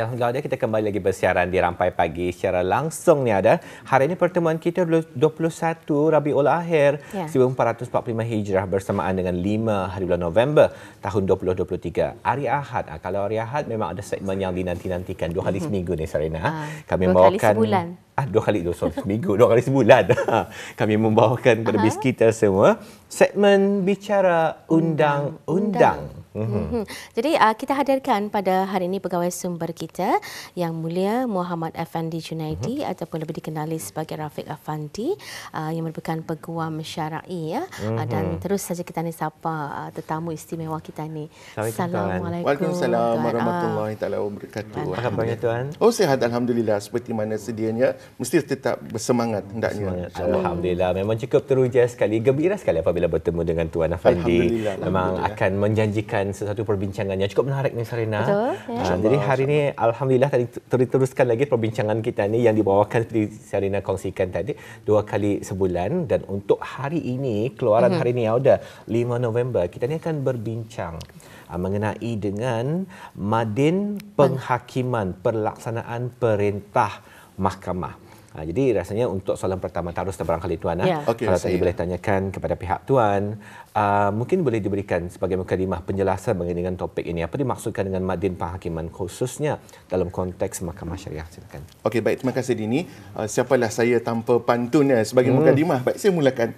Ya, Alhamdulillah ada. Kita kembali lagi bersiaran di Rampai Pagi secara langsung ni ada. Hari ini pertemuan kita 21 Rabiul Akhir ya. 1445 Hijrah bersamaan dengan 5 hari bulan November tahun 2023. Hari Ahad. Ah, kalau hari Ahad memang ada segmen yang dinanti-nantikan dua kali mhm. seminggu ni Sarina. Ah, Kami dua kali sebulan ah, dua kali dua sorry, seminggu dua kali sebulan kami membawakan kepada uh-huh. kita semua segmen bicara undang-undang. undang-undang. Mm-hmm. Jadi uh, kita hadirkan pada hari ini pegawai sumber kita yang mulia Muhammad Effendi Junaidi mm-hmm. ataupun lebih dikenali sebagai Rafiq Effendi uh, yang merupakan peguam syar'i ya mm-hmm. uh, dan terus saja kita ni sapa uh, tetamu istimewa kita ni. Assalamualaikum. Waalaikumsalam warahmatullahi taala wabarakatuh. Apa khabarnya tuan? Oh sihat alhamdulillah seperti mana sedianya mesti tetap bersemangat hendaknya. Bersemangat. Alhamdulillah memang cukup teruja sekali gembira sekali apabila bertemu dengan Tuan Afandi. Memang alhamdulillah. akan menjanjikan sesuatu perbincangan yang cukup menarik ni Sarina. Betul. Ya. jadi hari ini alhamdulillah tadi teruskan lagi perbincangan kita ni yang dibawakan seperti Sarina kongsikan tadi dua kali sebulan dan untuk hari ini keluaran mhm. hari ini ya, sudah 5 November kita ni akan berbincang ah, mengenai dengan madin penghakiman pelaksanaan perintah mahkamah. Ha, jadi rasanya untuk soalan pertama terus terbarangkali tuan ah. ya. okay, kalau tadi boleh tanyakan kepada pihak tuan uh, mungkin boleh diberikan sebagai mukadimah penjelasan mengenai topik ini apa dimaksudkan dengan madin penghakiman khususnya dalam konteks mahkamah syariah silakan. Okey baik terima kasih Dini. Uh, siapalah saya tanpa pantun ya, sebagai hmm. mukadimah. Baik saya mulakan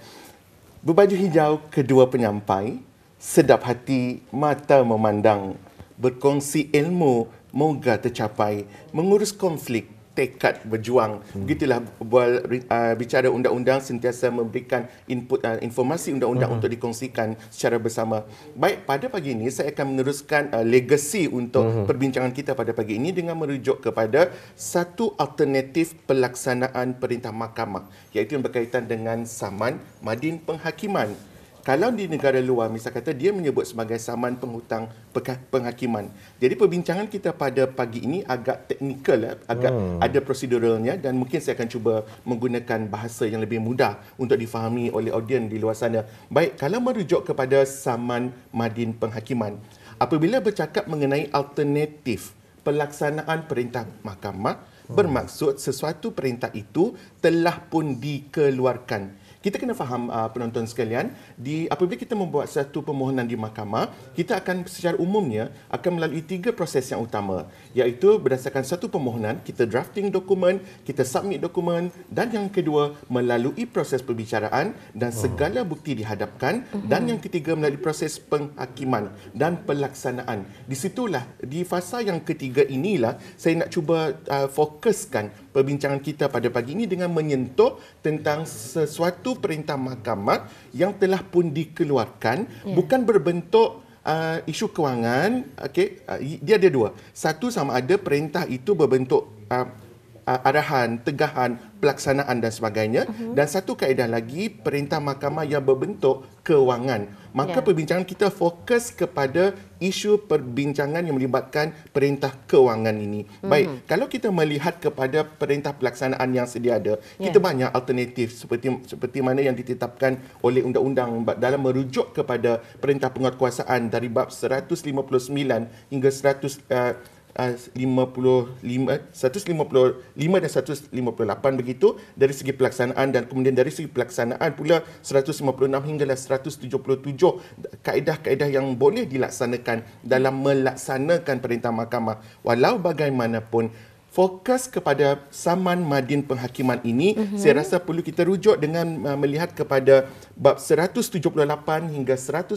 berbaju hijau kedua penyampai sedap hati mata memandang berkongsi ilmu moga tercapai mengurus konflik tekad berjuang. Hmm. Begitulah bual, uh, bicara undang-undang sentiasa memberikan input uh, informasi undang-undang uh-huh. untuk dikongsikan secara bersama. Baik, pada pagi ini saya akan meneruskan uh, legasi untuk uh-huh. perbincangan kita pada pagi ini dengan merujuk kepada satu alternatif pelaksanaan perintah mahkamah iaitu yang berkaitan dengan saman madin penghakiman kalau di negara luar misalnya kata dia menyebut sebagai saman penghutang penghakiman. Jadi perbincangan kita pada pagi ini agak teknikal eh. agak hmm. ada proseduralnya dan mungkin saya akan cuba menggunakan bahasa yang lebih mudah untuk difahami oleh audiens di luar sana. Baik, kalau merujuk kepada saman madin penghakiman, apabila bercakap mengenai alternatif pelaksanaan perintah mahkamah hmm. bermaksud sesuatu perintah itu telah pun dikeluarkan kita kena faham uh, penonton sekalian di apabila kita membuat satu permohonan di mahkamah kita akan secara umumnya akan melalui tiga proses yang utama iaitu berdasarkan satu permohonan kita drafting dokumen kita submit dokumen dan yang kedua melalui proses perbicaraan dan oh. segala bukti dihadapkan mhm. dan yang ketiga melalui proses penghakiman dan pelaksanaan di situlah di fasa yang ketiga inilah saya nak cuba uh, fokuskan perbincangan kita pada pagi ini dengan menyentuh tentang sesuatu perintah mahkamah yang telah pun dikeluarkan yeah. bukan berbentuk uh, isu kewangan okey uh, dia ada dua satu sama ada perintah itu berbentuk uh, uh, arahan, tegahan, pelaksanaan dan sebagainya uh-huh. dan satu kaedah lagi perintah mahkamah yang berbentuk kewangan. Maka yeah. perbincangan kita fokus kepada isu perbincangan yang melibatkan perintah kewangan ini. Uh-huh. Baik, kalau kita melihat kepada perintah pelaksanaan yang sedia ada, yeah. kita banyak alternatif seperti seperti mana yang ditetapkan oleh undang-undang dalam merujuk kepada perintah penguatkuasaan dari bab 159 hingga 100 uh, eh, uh, 55 155 dan 158 begitu dari segi pelaksanaan dan kemudian dari segi pelaksanaan pula 156 hinggalah 177 kaedah-kaedah yang boleh dilaksanakan dalam melaksanakan perintah mahkamah walau bagaimanapun fokus kepada saman madin penghakiman ini mm-hmm. saya rasa perlu kita rujuk dengan uh, melihat kepada bab 178 hingga 188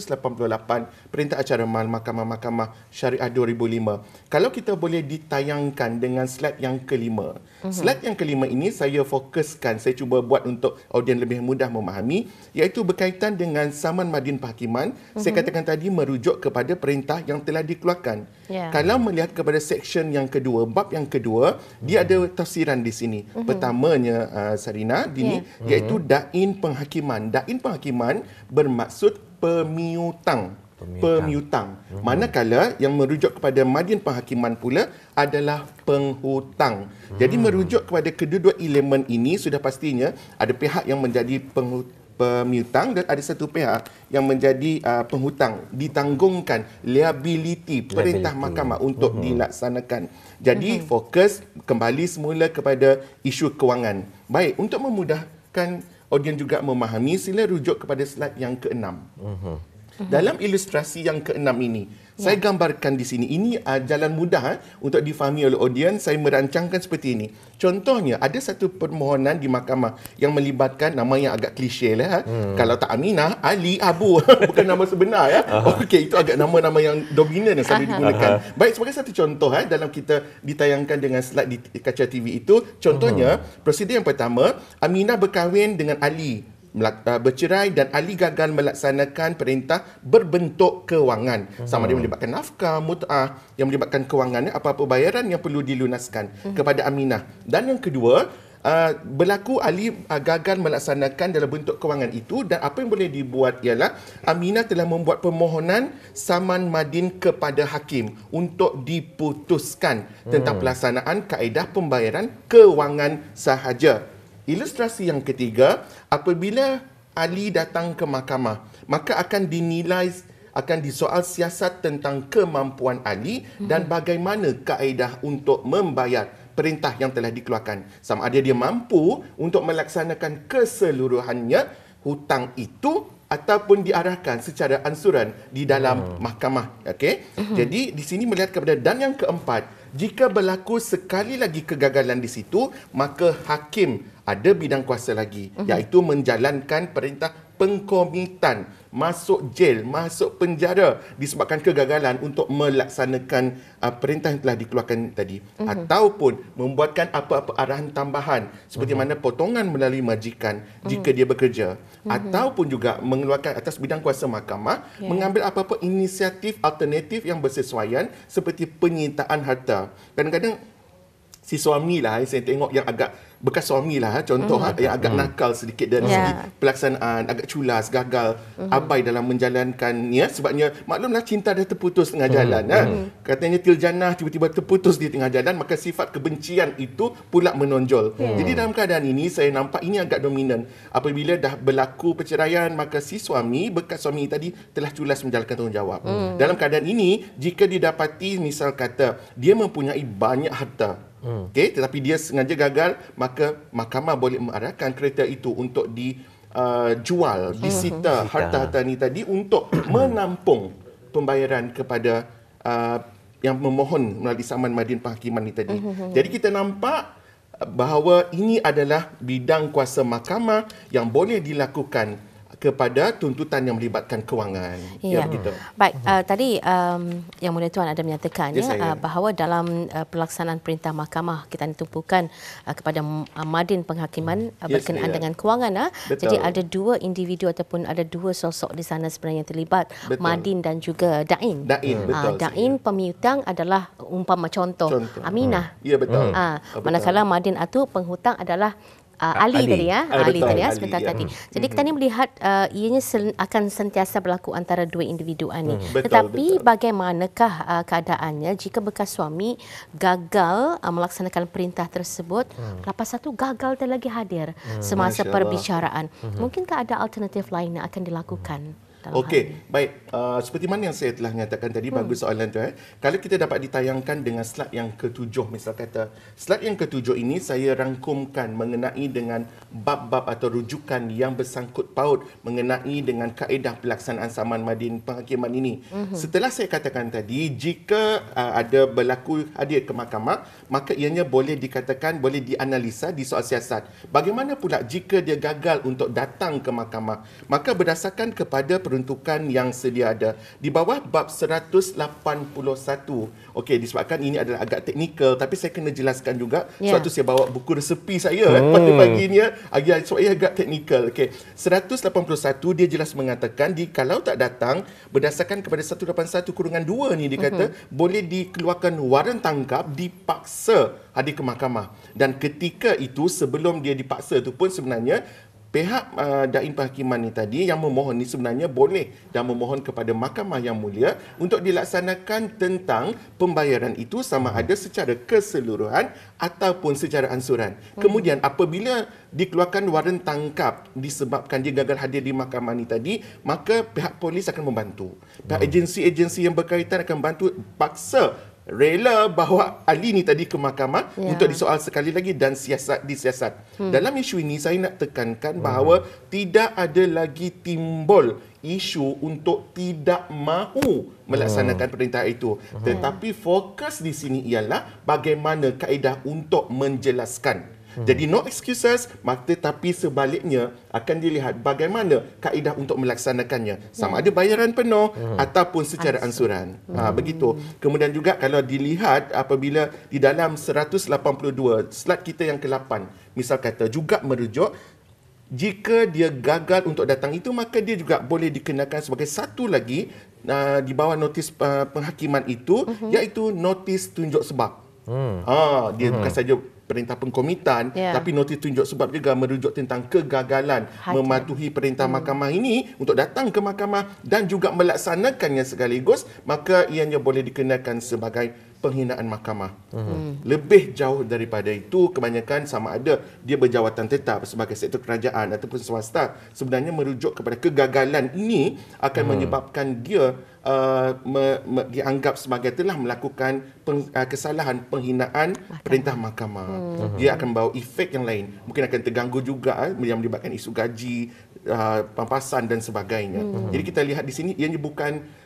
perintah acara mahkamah-mahkamah syariah 2005 kalau kita boleh ditayangkan dengan slide yang kelima mm-hmm. slide yang kelima ini saya fokuskan saya cuba buat untuk audiens lebih mudah memahami iaitu berkaitan dengan saman madin penghakiman mm-hmm. saya mhm. katakan tadi merujuk kepada perintah yang telah dikeluarkan Yeah. Kalau melihat kepada section yang kedua, bab yang kedua, mm. dia ada tafsiran di sini. Mm-hmm. Pertamanya uh, Sarina dini yeah. Mhm. iaitu dain penghakiman. Dain penghakiman bermaksud pemiutang. Pemiutang. Mm-hmm. Manakala yang merujuk kepada madin penghakiman pula adalah penghutang. Mm. Jadi mhm. merujuk kepada kedua-dua elemen ini sudah pastinya ada pihak yang menjadi penghutang pemiltang dan ada satu pihak yang menjadi uh, penghutang ditanggungkan liability perintah liability. mahkamah untuk uh-huh. dilaksanakan. Jadi uh-huh. fokus kembali semula kepada isu kewangan. Baik, untuk memudahkan audien juga memahami sila rujuk kepada slide yang keenam. Uh-huh. Mhm. dalam ilustrasi yang keenam ini ya. saya gambarkan di sini ini uh, jalan mudah uh, untuk difahami oleh audiens saya merancangkan seperti ini contohnya ada satu permohonan di mahkamah yang melibatkan nama yang agak klise lah uh. hmm. kalau tak Aminah Ali Abu bukan nama sebenar ya uh-huh. okey itu agak nama-nama yang dominan yang selalu uh-huh. digunakan uh-huh. baik sebagai satu contoh uh, dalam kita ditayangkan dengan slide di kaca TV itu contohnya uh-huh. prosedur yang pertama Aminah berkahwin dengan Ali Eh, bercerai dan ahli gagal melaksanakan perintah berbentuk kewangan uh-huh. sama dia hmm. melibatkan nafkah mutah yang melibatkan kewangan apa-apa bayaran yang perlu dilunaskan uh-huh. kepada aminah dan yang kedua Uh, berlaku ahli uh, gagal melaksanakan dalam bentuk kewangan itu dan apa yang boleh dibuat ialah Amina telah membuat permohonan saman madin kepada hakim untuk diputuskan tentang hmm. pelaksanaan kaedah pembayaran kewangan sahaja. Ilustrasi yang ketiga, apabila Ali datang ke mahkamah, maka akan dinilai akan disoal siasat tentang kemampuan Ali dan mhm. bagaimana kaedah untuk membayar perintah yang telah dikeluarkan. Sama ada dia mampu untuk melaksanakan keseluruhannya hutang itu ataupun diarahkan secara ansuran di dalam hmm. mahkamah. Okay? Hmm. Jadi di sini melihat kepada dan yang keempat, jika berlaku sekali lagi kegagalan di situ, maka hakim ada bidang kuasa lagi uh-huh. iaitu menjalankan perintah pengkomitan masuk jail masuk penjara disebabkan kegagalan untuk melaksanakan uh, perintah yang telah dikeluarkan tadi uh-huh. ataupun membuatkan apa-apa arahan tambahan seperti uh-huh. mana potongan melalui majikan uh-huh. jika dia bekerja uh-huh. ataupun juga mengeluarkan atas bidang kuasa mahkamah yeah. mengambil apa-apa inisiatif alternatif yang bersesuaian seperti penyitaan harta kadang-kadang si suami lah eh, saya tengok yang agak bekas suami lah eh, contoh mm. yang agak mm. nakal sedikit dari yeah. segi pelaksanaan agak culas gagal mm. abai dalam menjalankannya sebabnya maklumlah cinta dah terputus tengah jalan mm. Ha. katanya tiljanah tiba-tiba terputus di tengah jalan maka sifat kebencian itu pula menonjol mm. jadi dalam keadaan ini saya nampak ini agak dominan apabila dah berlaku perceraian maka si suami bekas suami tadi telah culas menjalankan tanggungjawab mm. dalam keadaan ini jika didapati misal kata dia mempunyai banyak harta Hmm. Okey, tetapi dia sengaja gagal, maka mahkamah boleh mengarahkan kereta itu untuk dijual, uh, hmm. disita harta-harta ini tadi untuk menampung pembayaran kepada uh, yang memohon melalui saman madin penghakiman ini tadi. Hmm, hmm, Jadi kita nampak bahawa ini adalah bidang kuasa mahkamah yang boleh dilakukan kepada tuntutan yang melibatkan kewangan. Ya, ya begitu. Baik, uh, tadi um, yang mulia tuan ada menyatakan ya, ya bahawa dalam uh, pelaksanaan perintah mahkamah kita ditumpukan uh, kepada uh, madin penghakiman uh, berkenaan ya, dengan kewangan uh. Jadi ada dua individu ataupun ada dua sosok di sana sebenarnya yang terlibat, betul. madin dan juga dain. Dain, hmm. betul. Uh, dain pemihutang adalah umpama contoh, contoh. Aminah. Hmm. Ya betul. Uh, betul. Manakala madin atau penghutang adalah uh, Ali, Ali tadi ya, Ali, Ali ya. tadi ya sebentar Ali, tadi. Ya. Jadi kita ni mm-hmm. melihat uh, ianya sen- akan sentiasa berlaku antara dua individu ini. Hmm, betul, Tetapi betul. bagaimanakah uh, keadaannya jika bekas suami gagal uh, melaksanakan perintah tersebut, hmm. lepas satu gagal dan lagi hadir hmm, semasa Masya perbicaraan. Allah. Mm-hmm. Mungkinkah ada alternatif lain yang akan dilakukan? Hmm dalam okay. hal Baik, uh, seperti mana yang saya telah nyatakan tadi, hmm. bagus soalan tu. Eh. Kalau kita dapat ditayangkan dengan slide yang ketujuh, misal kata slide yang ketujuh ini saya rangkumkan mengenai dengan bab-bab atau rujukan yang bersangkut paut mengenai dengan kaedah pelaksanaan saman madin penghakiman ini. Hmm. Setelah saya katakan tadi, jika uh, ada berlaku hadir ke mahkamah, maka ianya boleh dikatakan, boleh dianalisa di soal siasat. Bagaimana pula jika dia gagal untuk datang ke mahkamah? Maka berdasarkan kepada per- peruntukan yang sedia ada di bawah bab 181. Okey disebabkan ini adalah agak teknikal tapi saya kena jelaskan juga. Yeah. Sebab saya bawa buku resepi saya eh, hmm. pada pagi ni eh. agak sebab agak teknikal. Okey 181 dia jelas mengatakan di kalau tak datang berdasarkan kepada 181 kurungan 2 ni dia kata mm-hmm. boleh dikeluarkan waran tangkap dipaksa hadir ke mahkamah dan ketika itu sebelum dia dipaksa itu pun sebenarnya pihak uh, daim perhakiman ini tadi yang memohon ini sebenarnya boleh dan memohon kepada mahkamah yang mulia untuk dilaksanakan tentang pembayaran itu sama ada secara keseluruhan ataupun secara ansuran. Hmm. Kemudian apabila dikeluarkan waran tangkap disebabkan dia gagal hadir di mahkamah ini tadi, maka pihak polis akan membantu. Pihak hmm. agensi-agensi yang berkaitan akan membantu paksa rela bahawa Ali ni tadi ke mahkamah ya. untuk disoal sekali lagi dan siasat disiasat. Hmm. Dalam isu ini saya nak tekankan bahawa hmm. tidak ada lagi timbul isu untuk tidak mahu melaksanakan hmm. perintah itu. Hmm. Tetapi fokus di sini ialah bagaimana kaedah untuk menjelaskan. Hmm. Jadi no excuses, maka tapi sebaliknya akan dilihat bagaimana kaedah untuk melaksanakannya. Sama hmm. ada bayaran penuh hmm. ataupun secara ansuran. Ha, hmm. Ha, begitu. Kemudian juga kalau dilihat apabila di dalam 182 slide kita yang ke-8, misal kata juga merujuk jika dia gagal untuk datang itu maka dia juga boleh dikenakan sebagai satu lagi uh, di bawah notis uh, penghakiman itu uh-huh. iaitu notis tunjuk sebab. Hmm. Ha, dia uh bukan saja perintah pengkomitan yeah. tapi notis tunjuk sebab juga merujuk tentang kegagalan Hati. mematuhi perintah hmm. mahkamah ini untuk datang ke mahkamah dan juga melaksanakannya sekaligus maka ianya boleh dikenakan sebagai penghinaan mahkamah. Mhm. Hmm. Lebih jauh daripada itu, kebanyakan sama ada dia berjawatan tetap sebagai sektor kerajaan ataupun swasta, sebenarnya merujuk kepada kegagalan ini akan hmm. menyebabkan dia uh, dianggap sebagai telah melakukan peng, uh, kesalahan penghinaan mahkamah. perintah mahkamah. Hmm. Dia mhm. akan bawa efek yang lain. Mungkin akan terganggu juga uh, yang melibatkan isu gaji, uh, pampasan dan sebagainya. Hmm. Jadi kita lihat di sini, ianya bukan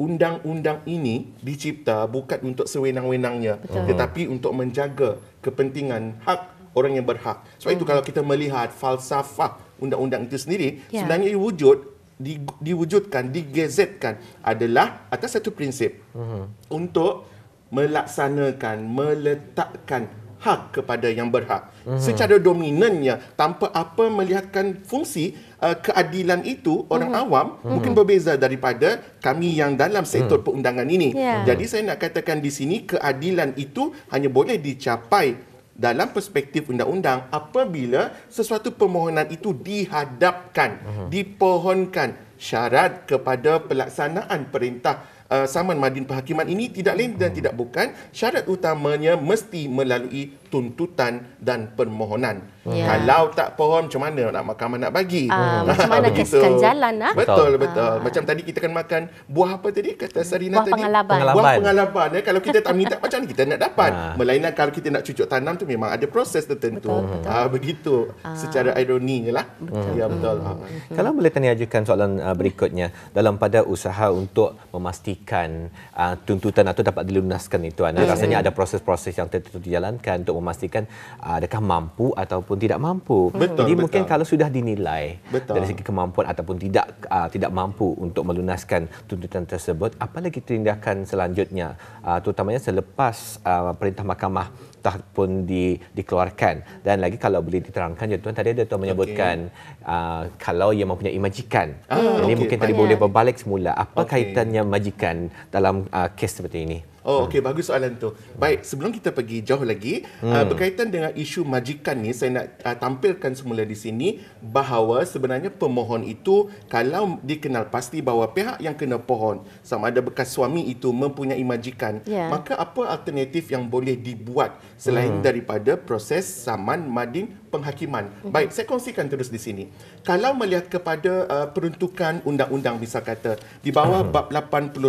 undang-undang ini dicipta bukan untuk sewenang-wenangnya tetapi untuk menjaga kepentingan hak orang yang berhak. Sebab hmm. itu kalau kita melihat falsafah undang-undang itu sendiri yeah. sebenarnya ia wujud di, diwujudkan digazetkan adalah atas satu prinsip hmm. untuk melaksanakan meletakkan hak kepada yang berhak hmm. secara dominannya tanpa apa melihatkan fungsi uh, keadilan itu orang mm-hmm. awam mm-hmm. mungkin berbeza daripada kami yang dalam sektor mm-hmm. perundangan ini. Yeah. Mm-hmm. Jadi saya nak katakan di sini keadilan itu hanya boleh dicapai dalam perspektif undang-undang apabila sesuatu permohonan itu dihadapkan, mm-hmm. dipohonkan syarat kepada pelaksanaan perintah uh, saman madin perhakiman ini tidak lain dan mhm. tidak bukan syarat utamanya mesti melalui tuntutan dan permohonan. Yeah. Kalau tak pohon macam mana nak mahkamah nak bagi? Uh, macam mana kasihkan jalan lah. Betul betul. Uh. Macam tadi kita kan makan buah apa tadi kata Sarina buah tadi? Pengalaban. Buah pengalaban. Buah pengalaban. Ya. Kalau kita tak minta macam mana kita nak dapat? Uh. Melainkan kalau kita nak cucuk tanam tu memang ada proses tertentu. Betul, betul. Uh, begitu uh. secara ironinya lah. Betul. Ya betul. Uh. Kalau boleh tanya ajukan soalan berikutnya dalam pada usaha untuk memastikan uh, tuntutan atau dapat dilunaskan itu Ana. Hmm. Rasanya ada proses-proses yang tertentu dijalankan untuk memastikan uh, adakah mampu ataupun tidak mampu. Betul, Jadi betul. mungkin kalau sudah dinilai betul. dari segi kemampuan ataupun tidak uh, tidak mampu untuk melunaskan tuntutan tersebut, apalagi tindakan selanjutnya uh, terutamanya selepas uh, perintah mahkamah tak pun di, dikeluarkan dan lagi kalau boleh diterangkan ya tuan tadi ada tuan menyebutkan okay. uh, kalau ia mempunyai majikan ah, ini okay, mungkin banyak. tadi boleh berbalik semula apa okay. kaitannya majikan dalam uh, kes seperti ini Oh, okey hmm. bagus soalan tu. Baik, sebelum kita pergi jauh lagi, hmm. uh, berkaitan dengan isu majikan ni saya nak uh, tampilkan semula di sini bahawa sebenarnya pemohon itu kalau dikenal pasti bahawa pihak yang kena pohon sama ada bekas suami itu mempunyai majikan, yeah. maka apa alternatif yang boleh dibuat selain hmm. daripada proses saman madin penghakiman. Baik, saya kongsikan terus di sini. Kalau melihat kepada uh, peruntukan undang-undang bisa kata di bawah hmm. bab 83,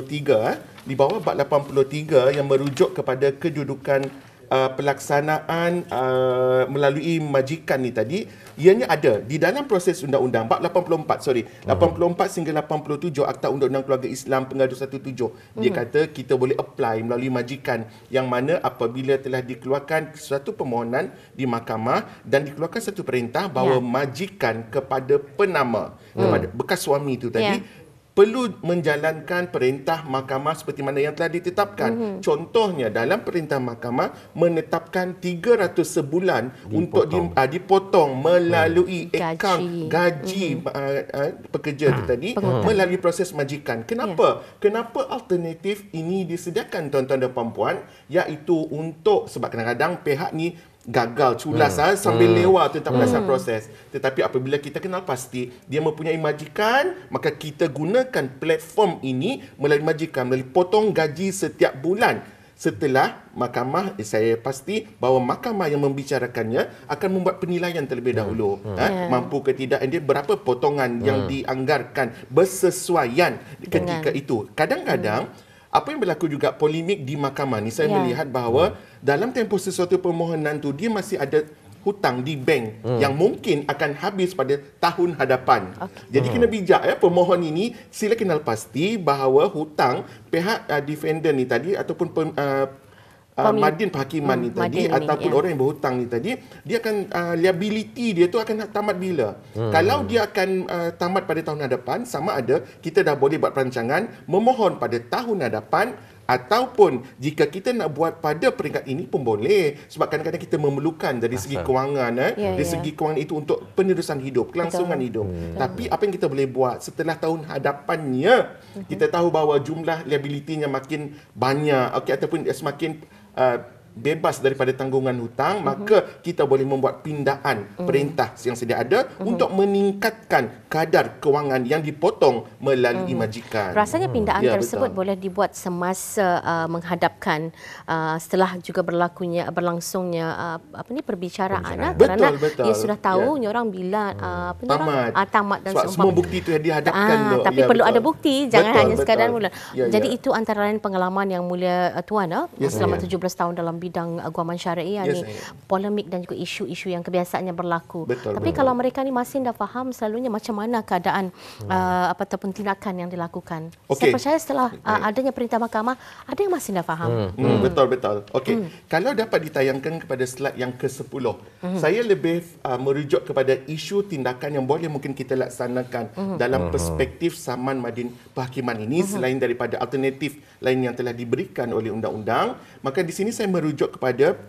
eh, di bawah bab 83 yang merujuk kepada kedudukan uh, pelaksanaan uh, melalui majikan ni tadi ianya ada di dalam proses undang-undang bab 84 sorry hmm. uh-huh. 84 sehingga 87 Akta Undang-Undang Keluarga Islam Pengadu 17 uh-huh. dia hmm. kata kita boleh apply melalui majikan yang mana apabila telah dikeluarkan satu permohonan di mahkamah dan dikeluarkan satu perintah bahawa yeah. majikan kepada penama uh-huh. kepada bekas suami itu tadi yeah perlu menjalankan perintah mahkamah seperti mana yang telah ditetapkan. Mm-hmm. Contohnya dalam perintah mahkamah menetapkan 300 sebulan dipotong. untuk di, uh, dipotong melalui mm. akaun gaji, gaji mm-hmm. uh, uh, pekerja ha. tadi Pengutan. Hmm. melalui proses majikan. Kenapa? Yeah. Kenapa alternatif ini disediakan tuan-tuan dan puan-puan iaitu untuk sebab kadang-kadang pihak ni gagal culas hmm. ha, sambil hmm. lewa tentang hmm. perasaan proses tetapi apabila kita kenal pasti dia mempunyai majikan maka kita gunakan platform ini melalui majikan melalui potong gaji setiap bulan setelah mahkamah eh, saya pasti bahawa mahkamah yang membicarakannya akan membuat penilaian terlebih hmm. dahulu hmm. Hmm. Ha, yeah. Ya. mampu ke tidak dan berapa potongan hmm. yang dianggarkan bersesuaian ketika Dengan. itu kadang-kadang hmm apa yang berlaku juga polemik di mahkamah ni saya yeah. melihat bahawa hmm. dalam tempoh sesuatu permohonan tu dia masih ada hutang di bank hmm. yang mungkin akan habis pada tahun hadapan. Okay. Jadi hmm. kena bijak ya pemohon ini sila kenal pasti bahawa hutang pihak uh, defender ni tadi ataupun pem, uh, uh, madin perhakiman hmm, ni tadi madin ataupun ni, ya. orang ya. yang berhutang ni tadi dia akan uh, liability dia tu akan tamat bila hmm. kalau dia akan uh, tamat pada tahun hadapan sama ada kita dah boleh buat perancangan memohon pada tahun hadapan ataupun jika kita nak buat pada peringkat ini pun boleh sebab kadang-kadang kita memerlukan dari segi kewangan eh, ya, dari ya. segi kewangan itu untuk penerusan hidup kelangsungan Betul. hidup hmm. tapi apa yang kita boleh buat setelah tahun hadapannya uh-huh. kita tahu bahawa jumlah liabilitinya makin banyak Okay ataupun semakin uh, bebas daripada tanggungan hutang uh-huh. maka kita boleh membuat pindaan uh-huh. perintah yang sedia ada uh-huh. untuk meningkatkan kadar kewangan yang dipotong melalui uh-huh. majikan. Rasanya pindaan uh-huh. tersebut ya, boleh dibuat semasa uh, menghadapkan uh, setelah juga berlakunya berlangsungnya uh, apa ni perbicaraan, Lah, betul, kerana betul. dia sudah tahu yeah. Hmm. Uh, orang bila uh, penyerang tamat. Uh, tamat dan Sebab semua bukti itu dihadapkan ah, tapi ya, perlu betul. ada bukti jangan betul, hanya sekadar mula. Ya, ya. Jadi ya. itu antara lain pengalaman yang mulia uh, tuan uh, yes, selama ya. 17 tahun dalam bidang guaman syar'i ni yes, polemik dan juga isu-isu yang kebiasaannya berlaku. Betul, Tapi betul. kalau mereka ni masih dah faham selalunya macam mana keadaan hmm. uh, apa ataupun tindakan yang dilakukan. Okay. Saya percaya setelah uh, adanya perintah mahkamah, ada yang masih dah faham. Hmm, hmm. Hmm. Betul betul. Okey. Hmm. Kalau dapat ditayangkan kepada slide yang ke-10, hmm. saya lebih uh, merujuk kepada isu tindakan yang boleh mungkin kita laksanakan hmm. dalam hmm. perspektif saman Madin Pahkiman ini hmm. selain daripada alternatif lain yang telah diberikan oleh undang-undang, maka di sini saya merujuk merujuk kepada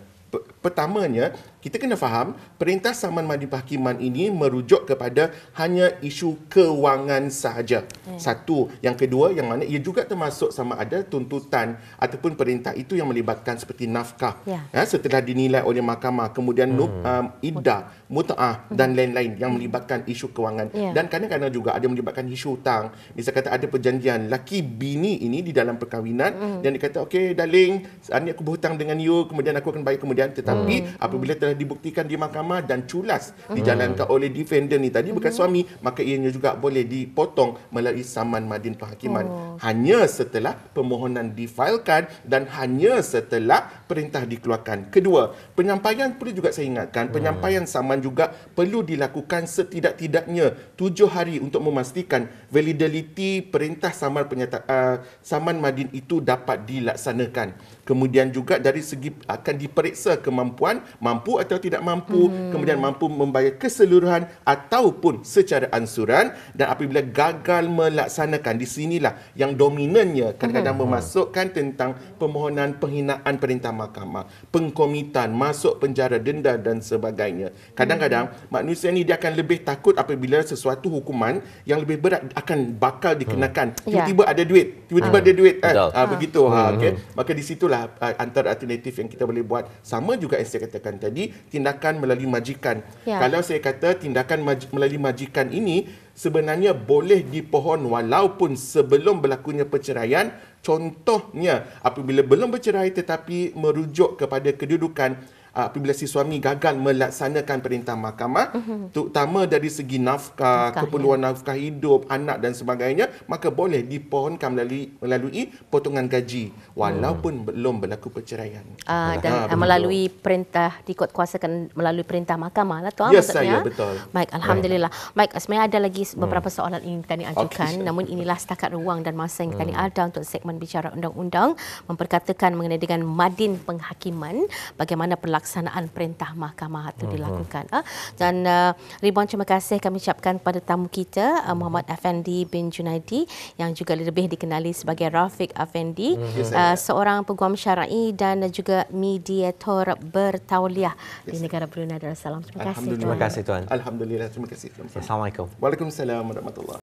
pertamanya kita kena faham perintah saman majlis pahkiman ini merujuk kepada hanya isu kewangan sahaja. Hmm. Satu, yang kedua yang mana ia juga termasuk sama ada tuntutan ataupun perintah itu yang melibatkan seperti nafkah. Ya, ya setelah dinilai oleh mahkamah kemudian hmm. nub, um, iddah, mutaah dan hmm. lain-lain yang melibatkan isu kewangan. Ya. Dan kadang-kadang juga ada melibatkan isu hutang. Bisa kata ada perjanjian laki bini ini di dalam perkahwinan hmm. yang dikata okey darling, ani aku berhutang dengan you kemudian aku akan bayar kemudian tetapi hmm. apabila telah dibuktikan di mahkamah dan culas hmm. dijalankan oleh defendant ni tadi bekas hmm. suami maka ianya juga boleh dipotong melalui saman madin perhakiman oh. hanya setelah permohonan difailkan dan hanya setelah perintah dikeluarkan kedua penyampaian perlu juga saya ingatkan hmm. penyampaian saman juga perlu dilakukan setidak-tidaknya tujuh hari untuk memastikan validiti perintah saman penyata, uh, saman madin itu dapat dilaksanakan kemudian juga dari segi akan diperiksa kemampuan mampu atau tidak mampu hmm. kemudian mampu membayar keseluruhan ataupun secara ansuran dan apabila gagal melaksanakan di sinilah yang dominannya kadang-kadang hmm. memasukkan tentang permohonan penghinaan perintah mahkamah pengkomitan masuk penjara denda dan sebagainya kadang-kadang hmm. manusia ini dia akan lebih takut apabila sesuatu hukuman yang lebih berat akan bakal hmm. dikenakan hmm. tiba-tiba yeah. ada duit tiba-tiba ha. ada duit kan ha. ha, begitu ha. Ha, hmm. okay. maka di situlah ha, antara alternatif yang kita boleh buat sama juga yang saya katakan tadi tindakan melalui majikan. Ya. Kalau saya kata tindakan maj- melalui majikan ini sebenarnya boleh dipohon walaupun sebelum berlakunya perceraian. Contohnya apabila belum bercerai tetapi merujuk kepada kedudukan Ah, apabila si suami gagal melaksanakan perintah mahkamah mhm. terutama dari segi nafkah, nafkah ya. keperluan ya. nafkah hidup anak dan sebagainya maka boleh dipohonkan melalui melalui potongan gaji walaupun hmm. belum berlaku perceraian uh, dan ha, melalui perintah kuasa kan melalui perintah mahkamah lah tuan yes, ya, maksudnya ya betul baik ya. alhamdulillah baik sebenarnya ada lagi hmm. beberapa hmm. soalan yang kita ajukan okay, namun inilah setakat ruang dan masa yang kita hmm. ada untuk segmen bicara undang-undang memperkatakan mengenai dengan madin penghakiman bagaimana perlaksanaan pelaksanaan perintah mahkamah itu uh mhm. dilakukan. Uh, dan uh, ribuan terima kasih kami ucapkan kepada tamu kita uh, Muhammad Effendi bin Junaidi yang juga lebih dikenali sebagai Rafiq Effendi, uh-huh. uh, seorang peguam syar'i dan juga mediator bertauliah yes. di negara Brunei Darussalam. Terima kasih. Terima kasih tuan. Alhamdulillah. Terima kasih. Assalamualaikum. Waalaikumsalam warahmatullahi.